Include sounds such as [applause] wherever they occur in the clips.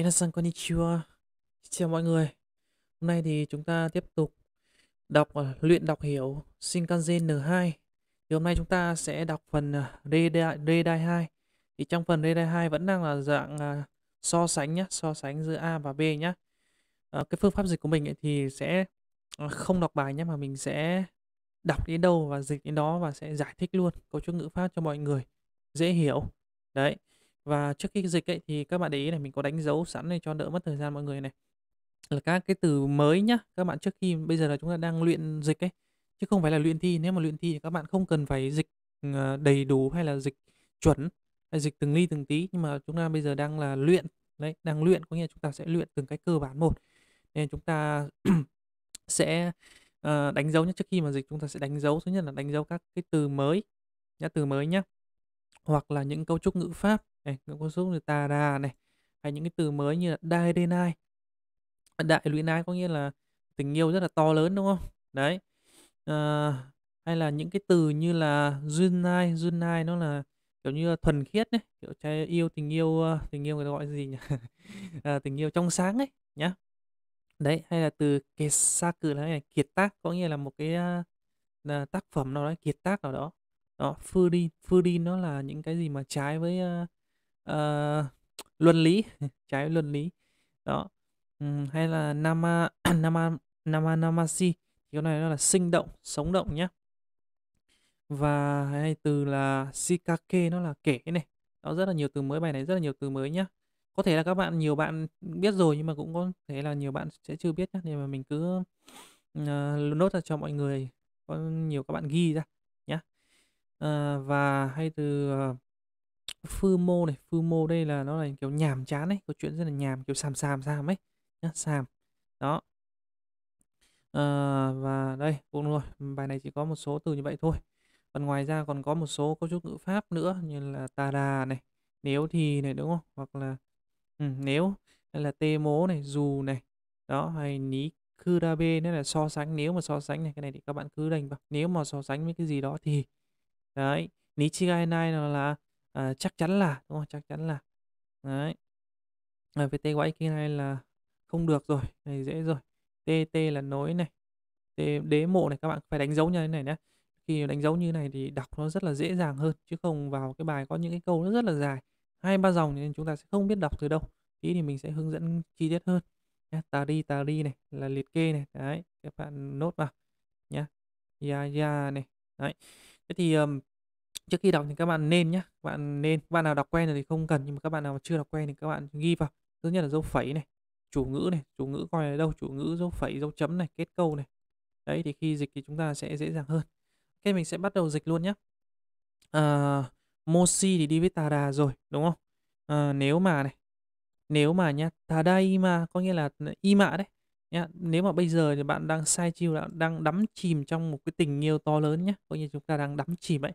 Minasan konnichiwa. Xin chào mọi người. Hôm nay thì chúng ta tiếp tục đọc à, luyện đọc hiểu Shinkansen N2. Thì hôm nay chúng ta sẽ đọc phần à, Redai 2. Thì trong phần Redai 2 vẫn đang là dạng à, so sánh nhé, so sánh giữa A và B nhé. Uh, cái phương pháp dịch của mình ấy thì sẽ không đọc bài nhé mà mình sẽ đọc đến đâu và dịch đến đó và sẽ giải thích luôn câu chữ ngữ pháp cho mọi người dễ hiểu. Đấy. Và trước khi dịch ấy thì các bạn để ý này mình có đánh dấu sẵn này cho đỡ mất thời gian mọi người này. Là các cái từ mới nhá. Các bạn trước khi bây giờ là chúng ta đang luyện dịch ấy chứ không phải là luyện thi. Nếu mà luyện thi thì các bạn không cần phải dịch ờ, đầy đủ hay là dịch chuẩn hay dịch từng ly từng tí nhưng mà chúng ta bây giờ đang là luyện đấy đang luyện có nghĩa là chúng ta sẽ luyện từng cái cơ bản một nên chúng ta [clears throat] sẽ uh, đánh dấu nhất trước khi mà dịch chúng ta sẽ đánh dấu thứ nhất là đánh dấu các cái từ mới nhá từ mới nhá hoặc là những cấu trúc ngữ pháp này, cũng có giúp người ta đa này hay những cái từ mới như là đại đê nai à, đại lụy nai có nghĩa là tình yêu rất là to lớn đúng không đấy à, hay là những cái từ như là duyên nai duyên nai nó là kiểu như là thuần khiết đấy kiểu trai yêu tình yêu ờ, tình yêu người ta gọi gì nhỉ [laughs] à, tình yêu trong sáng ấy nhá đấy hay là từ kê sa cử là này kiệt tác có nghĩa là một cái à, là tác phẩm nào đó kiệt tác nào đó đó phư đi phư đi nó là những cái gì mà trái với uh, ờ, luân lý, [laughs] trái luân lý. Đó. Ừm, hay là nama [clears throat] nama nama namasi thì con này nó là sinh động, sống động nhá. Và hay từ là shikake nó là kể này. Đó rất là nhiều từ mới bài này rất là nhiều từ mới nhá. Có thể là các bạn nhiều bạn biết rồi nhưng mà cũng có thể là nhiều bạn sẽ chưa biết nhá nên mà mình cứ ờ, nốt ra cho mọi người có nhiều các bạn ghi ra nhá. Ờ, và hay từ ờ FOMO này FOMO đây là nó là kiểu nhàm chán ấy có chuyện rất là nhàm kiểu xàm xàm xàm ấy nhá sàm đó à, và đây cũng rồi bài này chỉ có một số từ như vậy thôi còn ngoài ra còn có một số cấu trúc ngữ pháp nữa như là ta đà này nếu thì này đúng không hoặc là ừ, nếu hay là tê mố này dù này đó hay ní kurabe nên là so sánh nếu mà so sánh này cái này thì các bạn cứ đành vào nếu mà so sánh với cái gì đó thì đấy ní chigai nai là à, chắc chắn là đúng không chắc chắn là đấy à, ờ, với tê quái kia này là không được rồi này dễ rồi tt là nối này t đế mộ này các bạn phải đánh dấu như thế này nhé khi đánh dấu như này thì đọc nó rất là dễ dàng hơn chứ không vào cái bài có những cái câu nó rất là dài hai ba dòng nên chúng ta sẽ không biết đọc từ đâu tí thì mình sẽ hướng dẫn chi tiết hơn nhé tari đi này là liệt kê này đấy các bạn nốt vào nhé ya ya này đấy thế thì um, trước khi đọc thì các bạn nên nhé các bạn nên các bạn nào đọc quen rồi thì không cần nhưng mà các bạn nào chưa đọc quen thì các bạn ghi vào thứ nhất là dấu phẩy này chủ ngữ này chủ ngữ coi là đâu chủ ngữ dấu phẩy dấu chấm này kết câu này đấy thì khi dịch thì chúng ta sẽ dễ dàng hơn ok mình sẽ bắt đầu dịch luôn nhé à, ờ, moshi thì đi với Tà Đà rồi đúng không à, nếu mà này nếu mà nhá tada mà có nghĩa là y mạ đấy nhá nếu mà bây giờ thì bạn đang sai chiêu đang đắm chìm trong một cái tình yêu to lớn nhá có nghĩa chúng ta đang đắm chìm ấy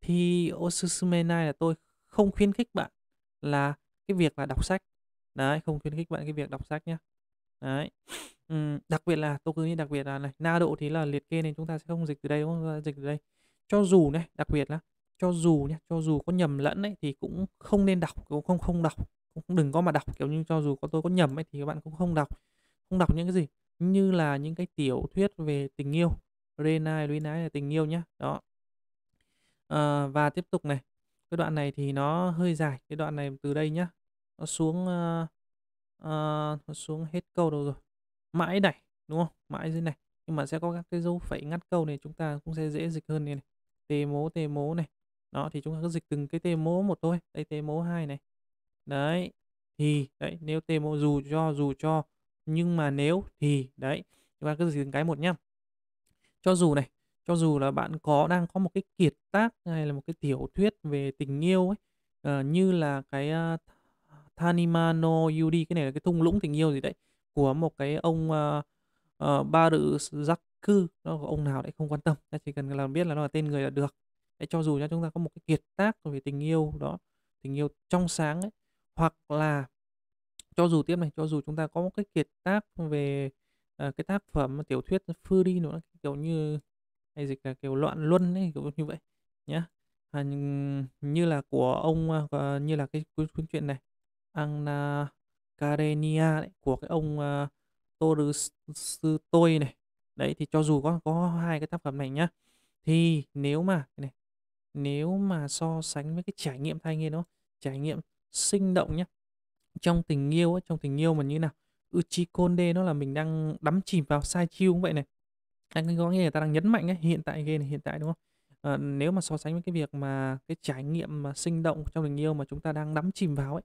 thì Osusume Nai là tôi không khuyến khích bạn là cái việc là đọc sách đấy không khuyến khích bạn cái việc đọc sách nhé đấy ừ, đặc biệt là tôi cứ nghĩ đặc biệt là này na độ thì là liệt kê nên chúng ta sẽ không dịch từ đây đúng không dịch từ đây cho dù này đặc biệt là cho dù nhé cho dù có nhầm lẫn ấy thì cũng không nên đọc cũng không không đọc cũng đừng có mà đọc kiểu như cho dù có tôi có nhầm ấy thì các bạn cũng không đọc không đọc những cái gì như là những cái tiểu thuyết về tình yêu Renai Luinai là tình yêu nhá đó Ờ, và tiếp tục này, cái đoạn này thì nó hơi dài, cái đoạn này từ đây nhá, nó xuống, ờ, ờ, nó xuống hết câu đâu rồi. Mãi đẩy, đúng không? Mãi dưới này. Nhưng mà sẽ có các cái dấu phẩy ngắt câu này chúng ta cũng sẽ dễ dịch hơn này này. Tề mố, tê mố này. Đó, thì chúng ta cứ dịch từng cái tê mố một thôi. Đây tê mố hai này. Đấy, thì, đấy, nếu tê mố dù cho, dù cho, nhưng mà nếu thì, đấy. Chúng ta cứ dịch từng cái một nhá. Cho dù này, cho dù là bạn có đang có một cái kiệt tác hay là một cái tiểu thuyết về tình yêu ấy uh, như là cái uh, Tanimano Yuri cái này là cái thung lũng tình yêu gì đấy của một cái ông uh, uh, Baru Zaku đó ông nào đấy không quan tâm ta chỉ cần làm biết là nó là tên người là được để cho dù chúng ta có một cái kiệt tác về tình yêu đó tình yêu trong sáng ấy hoặc là cho dù tiếp này cho dù chúng ta có một cái kiệt tác về uh, cái tác phẩm tiểu thuyết Fury nữa kiểu như hay dịch là kiểu loạn luân ấy kiểu như vậy nhé à, như là của ông uh, như là cái cuốn truyện này Anna Karenia đấy, của cái ông uh, à, Tolstoy này đấy thì cho dù có có hai cái tác phẩm này nhá thì nếu mà này nếu mà so sánh với cái trải nghiệm thai nghe đó trải nghiệm sinh động nhá trong tình yêu ấy, trong tình yêu mà như nào Uchi Uchikonde nó là mình đang đắm chìm vào sai chiêu cũng vậy này anh có nghĩa người ta đang nhấn mạnh ấy, hiện tại game hiện tại đúng không à, nếu mà so sánh với cái việc mà cái trải nghiệm mà sinh động trong tình yêu mà chúng ta đang đắm chìm vào ấy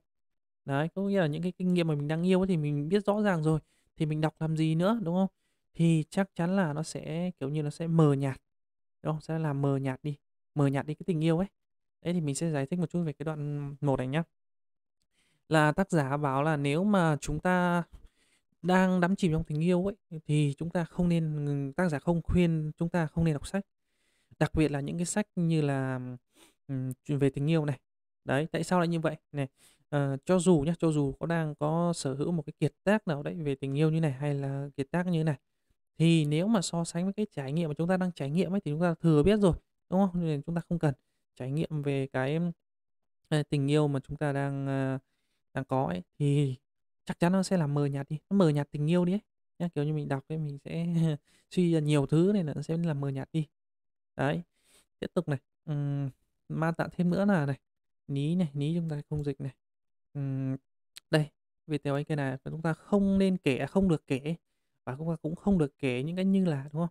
đấy có nghĩa là những cái kinh nghiệm mà mình đang yêu ấy, thì mình biết rõ ràng rồi thì mình đọc làm gì nữa đúng không thì chắc chắn là nó sẽ kiểu như nó sẽ mờ nhạt đúng không sẽ làm mờ nhạt đi mờ nhạt đi cái tình yêu ấy đấy thì mình sẽ giải thích một chút về cái đoạn một này nhá là tác giả bảo là nếu mà chúng ta đang đắm chìm trong tình yêu ấy thì chúng ta không nên tác giả không khuyên chúng ta không nên đọc sách đặc biệt là những cái sách như là um, về tình yêu này đấy tại sao lại như vậy này à, cho dù nhé cho dù có đang có sở hữu một cái kiệt tác nào đấy về tình yêu như này hay là kiệt tác như này thì nếu mà so sánh với cái trải nghiệm mà chúng ta đang trải nghiệm ấy thì chúng ta thừa biết rồi đúng không nên chúng ta không cần trải nghiệm về cái ờ, tình yêu mà chúng ta đang ờ, đang có ấy thì chắc chắn nó sẽ làm mờ nhạt đi nó mờ nhạt tình yêu đi ấy. Nhá, kiểu như mình đọc thì mình sẽ [laughs] suy ra nhiều thứ này là nó sẽ làm mờ nhạt đi đấy tiếp tục này uhm, ma tạ thêm nữa là này ní này ní chúng ta không dịch này uhm, đây vì tèo anh kia này chúng ta không nên kể à, không được kể và chúng ta cũng không được kể những cái như là đúng không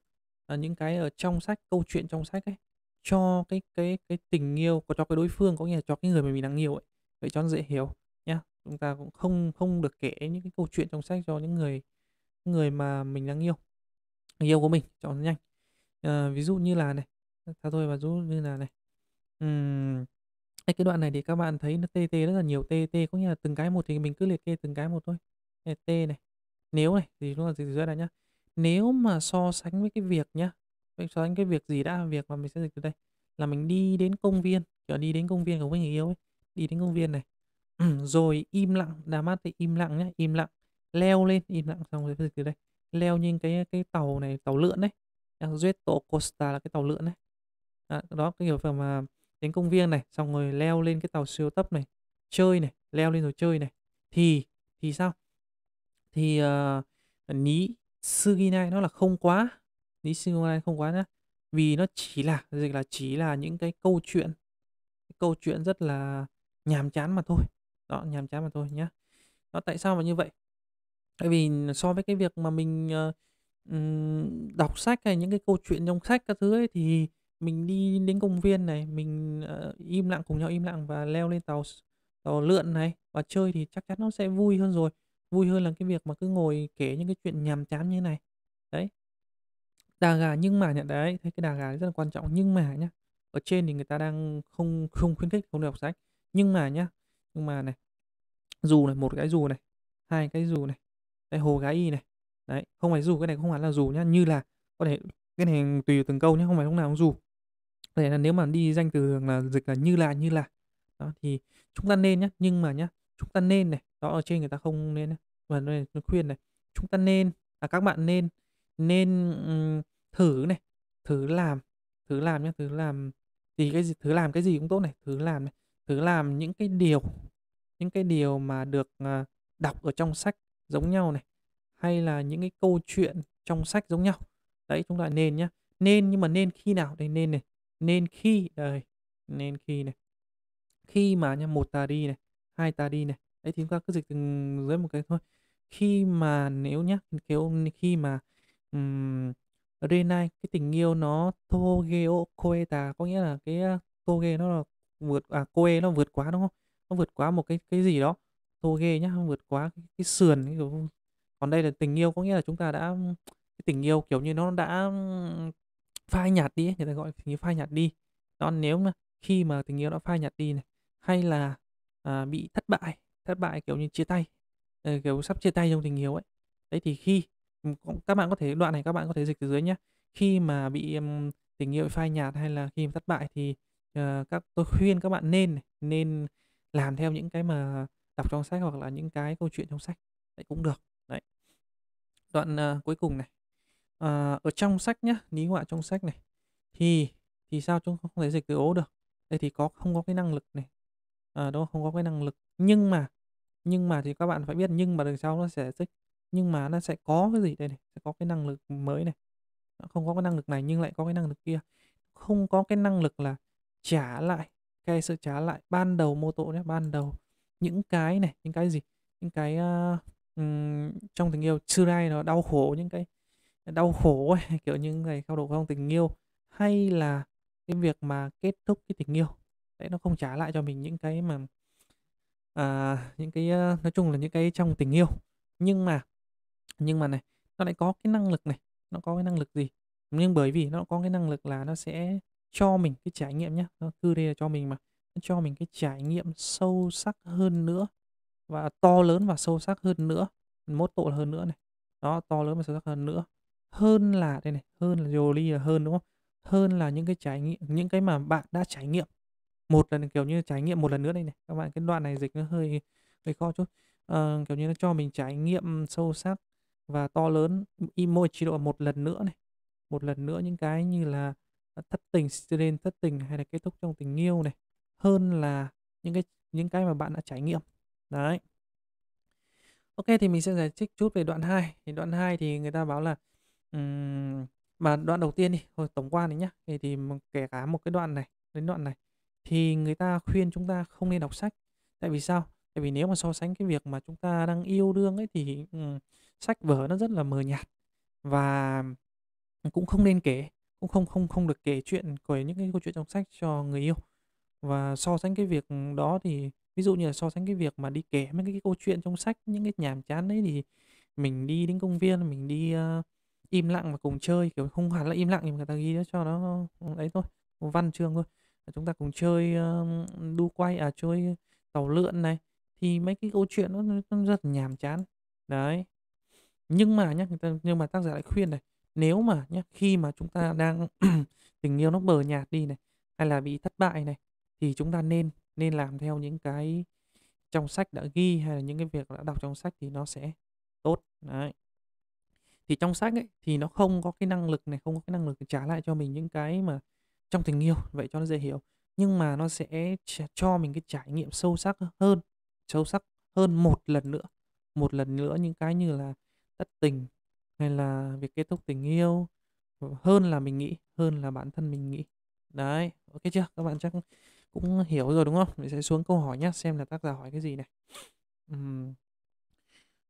à, những cái ở trong sách câu chuyện trong sách ấy cho cái cái cái tình yêu của cho cái đối phương có nghĩa là cho cái người mà mình đang yêu ấy vậy cho nó dễ hiểu chúng ta cũng không không được kể những cái câu chuyện trong sách cho những người người mà mình đang yêu người yêu của mình chọn nhanh à, ví dụ như là này theo tôi và dụ như là này uhm, cái đoạn này thì các bạn thấy nó tt rất là nhiều tt có nghĩa là từng cái một thì mình cứ liệt kê từng cái một thôi t này nếu này thì nó là gì dưới đây nhá nếu mà so sánh với cái việc nhá so sánh cái việc gì đã việc mà mình sẽ dịch từ đây là mình đi đến công viên kiểu đi đến công viên của người yêu ấy đi đến công viên này rồi im lặng, Đà Mát thì im lặng nhá, im lặng, leo lên, im lặng xong rồi từ đây leo như cái cái tàu này, tàu lượn đấy, à, ờ, Giotto Costa là cái tàu lượn đấy. À, đó, cái kiểu phần mà đến công viên này, xong rồi leo lên cái tàu siêu tốc này, chơi này, leo lên rồi chơi này. Thì thì sao? Thì, ờ, ní này nó là không quá, ní này không quá nhá, vì nó chỉ là dịch là chỉ là những cái câu chuyện, câu chuyện rất là nhàm chán mà thôi đó nhàm chán mà thôi nhé đó tại sao mà như vậy tại vì so với cái việc mà mình uh, đọc sách hay những cái câu chuyện trong sách các thứ ấy thì mình đi đến công viên này mình uh, im lặng cùng nhau im lặng và leo lên tàu tàu lượn này và chơi thì chắc chắn nó sẽ vui hơn rồi vui hơn là cái việc mà cứ ngồi kể những cái chuyện nhàm chán như này đấy đà gà nhưng mà nhận đấy thấy cái đà gà rất là quan trọng nhưng mà nhá ở trên thì người ta đang không không khuyến khích không đọc sách nhưng mà nhá nhưng mà này dù này một cái dù này hai cái dù này đây hồ gái y này đấy không phải dù cái này không hẳn là dù nhá như là có thể cái này tùy từng câu nhé không phải lúc nào cũng dù có thể là nếu mà đi danh từ thường là dịch là như là như là đó thì chúng ta nên nhé nhưng mà nhé chúng ta nên này đó ở trên người ta không nên mà nó khuyên này chúng ta nên là các bạn nên nên um, thử này thử làm thử làm nhé thử làm thì cái gì thứ làm cái gì cũng tốt này thử làm này thử làm những cái điều những cái điều mà được à, đọc ở trong sách giống nhau này hay là những cái câu chuyện trong sách giống nhau đấy chúng ta nên nhé, nên nhưng mà nên khi nào đây nên này nên khi đây nên khi này khi mà nha một ta đi này hai ta đi này đấy thì chúng ta cứ dịch từng dưới một cái thôi khi mà nếu nhá kiểu khi mà um, Renai cái tình yêu nó togeo ta, có nghĩa là cái à, toge nó là vượt à koe nó vượt quá đúng không nó vượt quá một cái cái gì đó thô ghê nhá không vượt quá cái, cái sườn cái kiểu. còn đây là tình yêu có nghĩa là chúng ta đã cái tình yêu kiểu như nó đã phai nhạt đi người ta gọi tình yêu phai nhạt đi đó nếu mà khi mà tình yêu đã phai nhạt đi này hay là à, bị thất bại thất bại kiểu như chia tay à, kiểu sắp chia tay trong tình yêu ấy đấy thì khi các bạn có thể đoạn này các bạn có thể dịch từ dưới nhé khi mà bị um, tình yêu phai nhạt hay là khi thất bại thì uh, các tôi khuyên các bạn nên nên làm theo những cái mà đọc trong sách hoặc là những cái câu chuyện trong sách đấy cũng được đấy đoạn uh, cuối cùng này uh, ở trong sách nhá lý họa trong sách này thì thì sao chúng không thể dịch từ ố được đây thì có không có cái năng lực này à, đúng không? có cái năng lực nhưng mà nhưng mà thì các bạn phải biết nhưng mà đằng sau nó sẽ tích nhưng mà nó sẽ có cái gì đây này sẽ có cái năng lực mới này nó không có cái năng lực này nhưng lại có cái năng lực kia không có cái năng lực là trả lại cái sẽ trả lại ban đầu mô tô nhé ban đầu những cái này những cái gì những cái uh, um, trong tình yêu chưa ai nó đau khổ những cái đau khổ ấy, [laughs] kiểu những này cao độ không tình yêu hay là cái việc mà kết thúc cái tình yêu đấy nó không trả lại cho mình những cái mà uh, những cái uh, nói chung là những cái trong tình yêu nhưng mà nhưng mà này nó lại có cái năng lực này nó có cái năng lực gì nhưng bởi vì nó có cái năng lực là nó sẽ cho mình cái trải nghiệm nhé nó cứ đây là cho mình mà nó cho mình cái trải nghiệm sâu sắc hơn nữa và to lớn và sâu sắc hơn nữa mốt tội hơn nữa này đó to lớn và sâu sắc hơn nữa hơn là đây này hơn là jolie là hơn đúng không hơn là những cái trải nghiệm những cái mà bạn đã trải nghiệm một lần kiểu như trải nghiệm một lần nữa đây này các bạn cái đoạn này dịch nó hơi hơi khó chút à, kiểu như nó cho mình trải nghiệm sâu sắc và to lớn emoji độ một lần nữa này một lần nữa những cái như là thất tình nên thất tình hay là kết thúc trong tình yêu này hơn là những cái những cái mà bạn đã trải nghiệm đấy ok thì mình sẽ giải thích chút về đoạn 2 thì đoạn 2 thì người ta báo là um, mà đoạn đầu tiên đi hồi tổng quan đấy nhá thì thì kể cả một cái đoạn này đến đoạn này thì người ta khuyên chúng ta không nên đọc sách tại vì sao tại vì nếu mà so sánh cái việc mà chúng ta đang yêu đương ấy thì um, sách vở nó rất là mờ nhạt và cũng không nên kể cũng không không không được kể chuyện của những cái câu chuyện trong sách cho người yêu và so sánh cái việc đó thì ví dụ như là so sánh cái việc mà đi kể mấy cái câu chuyện trong sách những cái nhàm chán đấy thì mình đi đến công viên mình đi uh, im lặng mà cùng chơi kiểu không hẳn là im lặng nhưng người ta ghi đó cho nó đấy thôi văn chương thôi chúng ta cùng chơi uh, đu quay à chơi tàu lượn này thì mấy cái câu chuyện nó, nó rất nhàm chán đấy nhưng mà nhá nhưng mà tác giả lại khuyên này nếu mà nhé khi mà chúng ta đang [clears throat] tình yêu nó mờ nhạt đi này hay là bị thất bại này thì chúng ta nên nên làm theo những cái trong sách đã ghi hay là những cái việc đã đọc trong sách thì nó sẽ tốt đấy thì trong sách ấy thì nó không có cái năng lực này không có cái năng lực trả lại cho mình những cái mà trong tình yêu vậy cho nó dễ hiểu nhưng mà nó sẽ cho mình cái trải nghiệm sâu sắc hơn sâu sắc hơn một lần nữa một lần nữa những cái như là thất tình hay là việc kết thúc tình yêu hơn là mình nghĩ, hơn là bản thân mình nghĩ. Đấy, ok chưa? Các bạn chắc cũng hiểu rồi đúng không? Mình sẽ xuống câu hỏi nhé, xem là tác giả hỏi cái gì này. Uhm.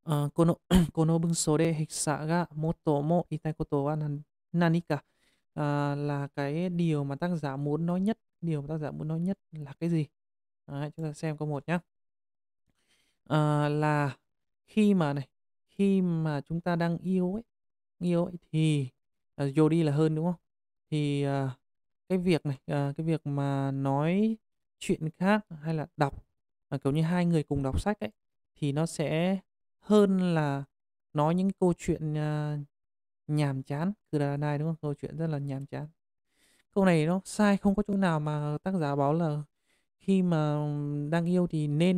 Uh, このこの文章で筆者が最も言いたいことは何,何か à, là cái điều mà tác giả muốn nói nhất điều mà tác giả muốn nói nhất là cái gì Đấy, chúng ta xem câu một nhé à, ờ, là khi mà này khi mà chúng ta đang yêu ấy, yêu ấy thì à, dồ đi là hơn đúng không? Thì à, cái việc này, à, cái việc mà nói chuyện khác hay là đọc à, kiểu như hai người cùng đọc sách ấy thì nó sẽ hơn là nói những câu chuyện à, nhàm chán, từ là này đúng không? Câu chuyện rất là nhàm chán. Câu này nó sai không có chỗ nào mà tác giả báo là khi mà đang yêu thì nên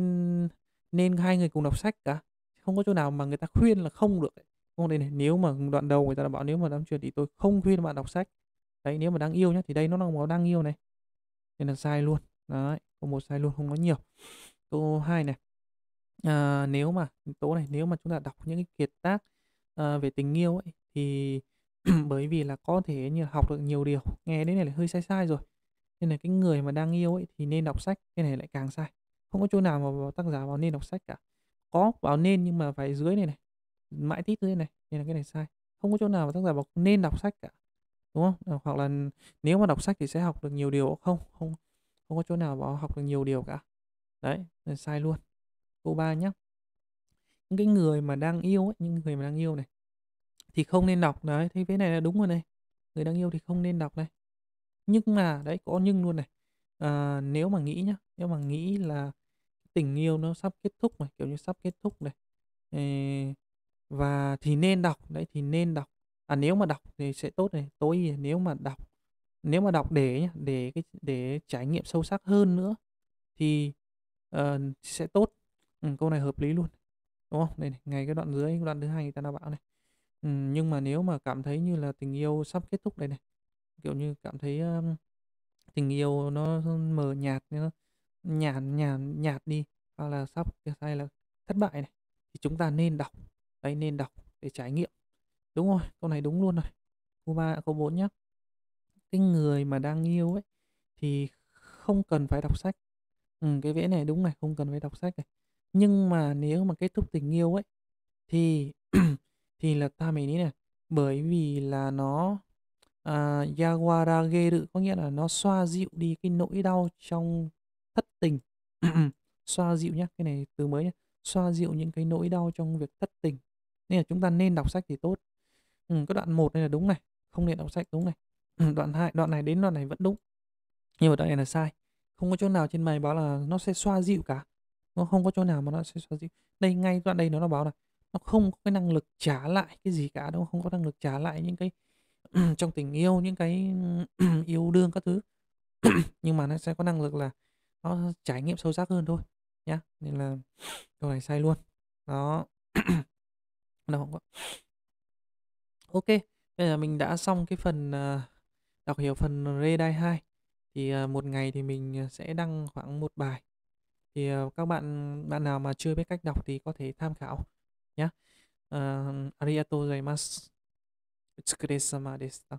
nên hai người cùng đọc sách cả không có chỗ nào mà người ta khuyên là không được không đây này nếu mà đoạn đầu người ta đã bảo nếu mà đang chuyển thì tôi không khuyên bạn đọc sách đấy nếu mà đang yêu nhá thì đây nó đang báo đang yêu này nên là sai luôn đấy câu một sai luôn không nói nhiều câu hai này à, nếu mà tố này nếu mà chúng ta đọc những cái kiệt tác à, về tình yêu ấy thì [clears throat] bởi vì là có thể như học được nhiều điều nghe đến này là hơi sai sai rồi nên là cái người mà đang yêu ấy thì nên đọc sách cái này lại càng sai không có chỗ nào mà tác giả vào nên đọc sách cả có vào nên nhưng mà phải dưới này này mãi tít dưới này nên là cái này sai không có chỗ nào mà tác giả bảo nên đọc sách cả đúng không ờ, hoặc là nếu mà đọc sách thì sẽ học được nhiều điều không không không có chỗ nào bảo học được nhiều điều cả đấy nên sai luôn câu 3 nhé những cái người mà đang yêu ấy, những người mà đang yêu này thì không nên đọc đấy thế cái này là đúng rồi này người đang yêu thì không nên đọc này nhưng mà đấy có nhưng luôn này à, nếu mà nghĩ nhá nếu mà nghĩ là tình yêu nó sắp kết thúc này kiểu như sắp kết thúc này và thì nên đọc đấy thì nên đọc à nếu mà đọc thì sẽ tốt này tối nếu mà đọc nếu mà đọc để để cái để trải nghiệm sâu sắc hơn nữa thì uh, sẽ tốt ừ, câu này hợp lý luôn đúng không đây này, ngay cái đoạn dưới đoạn thứ hai người ta đã bảo này ừ, nhưng mà nếu mà cảm thấy như là tình yêu sắp kết thúc đây này kiểu như cảm thấy um, tình yêu nó mờ nhạt nó nhạt nhạt nhạt đi hoặc là sắp hay là thất bại này thì chúng ta nên đọc đấy nên đọc để trải nghiệm đúng rồi câu này đúng luôn rồi câu ba câu bốn nhé cái người mà đang yêu ấy thì không cần phải đọc sách ừ, cái vẽ này đúng này không cần phải đọc sách này nhưng mà nếu mà kết thúc tình yêu ấy thì [clears throat] thì là ta mình nghĩ này bởi vì là nó uh, à, Yawarageru có nghĩa là nó xoa dịu đi cái nỗi đau trong thất tình [clears throat] xoa dịu nhé cái này từ mới nhé xoa dịu những cái nỗi đau trong việc thất tình nên là chúng ta nên đọc sách thì tốt ừ, cái đoạn một này là đúng này không nên đọc sách đúng này [clears throat] đoạn hai đoạn này đến đoạn này vẫn đúng nhưng mà đoạn này là sai không có chỗ nào trên mày báo là nó sẽ xoa dịu cả nó không có chỗ nào mà nó sẽ xoa dịu đây ngay đoạn đây nó nó báo là nó không có cái năng lực trả lại cái gì cả đâu không có năng lực trả lại những cái [clears throat] trong tình yêu những cái yêu đương các thứ nhưng mà nó sẽ có năng lực là nó trải nghiệm sâu sắc hơn thôi nhá nên là [sniffs] câu này sai luôn đó nó không có ok bây giờ mình đã xong cái phần à, đọc hiểu phần Redai 2 thì à, một ngày thì mình à, sẽ đăng khoảng một bài thì các bạn bạn nào mà chưa biết cách đọc thì có thể tham khảo nhé uh, arigatou gozaimasu お疲れ様でした。